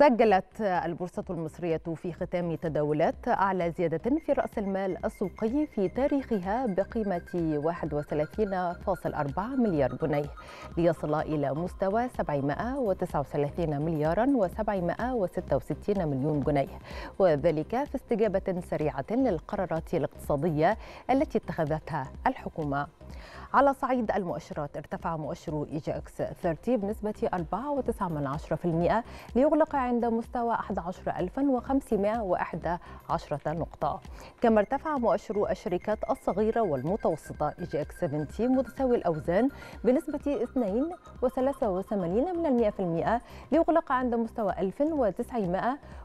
سجلت البورصة المصرية في ختام تداولات أعلى زيادة في رأس المال السوقي في تاريخها بقيمة 31.4 مليار جنيه ليصل إلى مستوى 739 مليارا و766 مليون جنيه وذلك في استجابة سريعة للقرارات الاقتصادية التي اتخذتها الحكومة على صعيد المؤشرات ارتفع مؤشر اي جي اكس 30 بنسبة 4.9% ليغلق عند مستوى 11511 نقطة كما ارتفع مؤشر الشركات الصغيرة والمتوسطة اي جي اكس 70 متساوي الأوزان بنسبة 2.83% ليغلق عند مستوى 1900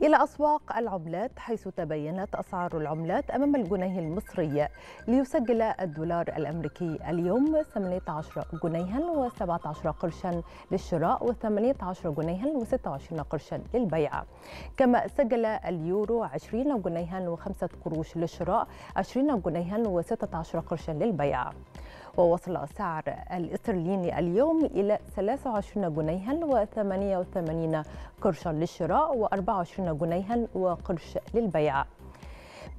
إلى أسواق العملات حيث تبينت أسعار العملات أمام الجنيه المصري ليسجل الدولار الأمريكي اليوم 18 جنيها و17 قرشا للشراء و18 جنيها و26 قرشا للبيع كما سجل اليورو 20 جنيها و5 قروش للشراء 20 جنيها و16 قرشا للبيع ووصل سعر الاسترليني اليوم إلى 23 جنيها و88 قرشا للشراء و24 جنيها وقرش للبيع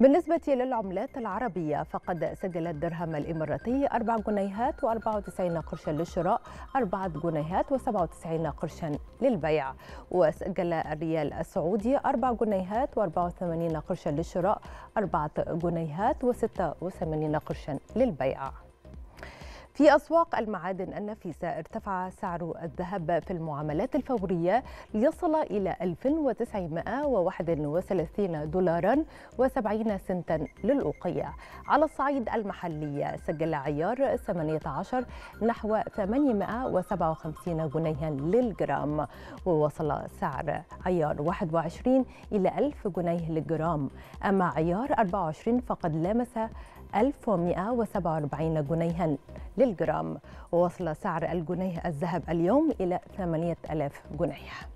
بالنسبة للعملات العربية فقد سجل الدرهم الإماراتي 4 جنيهات و94 قرشا للشراء 4 جنيهات و97 قرشا للبيع وسجل الريال السعودي 4 جنيهات و84 قرشا للشراء 4 جنيهات و86 قرشا للبيع في أسواق المعادن النفيسة ارتفع سعر الذهب في المعاملات الفورية ليصل إلى 1931 دولارا و70 سنتا للأوقية على الصعيد المحلي سجل عيار 18 نحو 857 جنيها للجرام ووصل سعر عيار 21 إلى 1000 جنيه للجرام أما عيار 24 فقد لامس 1147 جنيها للجرام ووصل سعر الجنيه الذهب اليوم إلى 8000 جنيه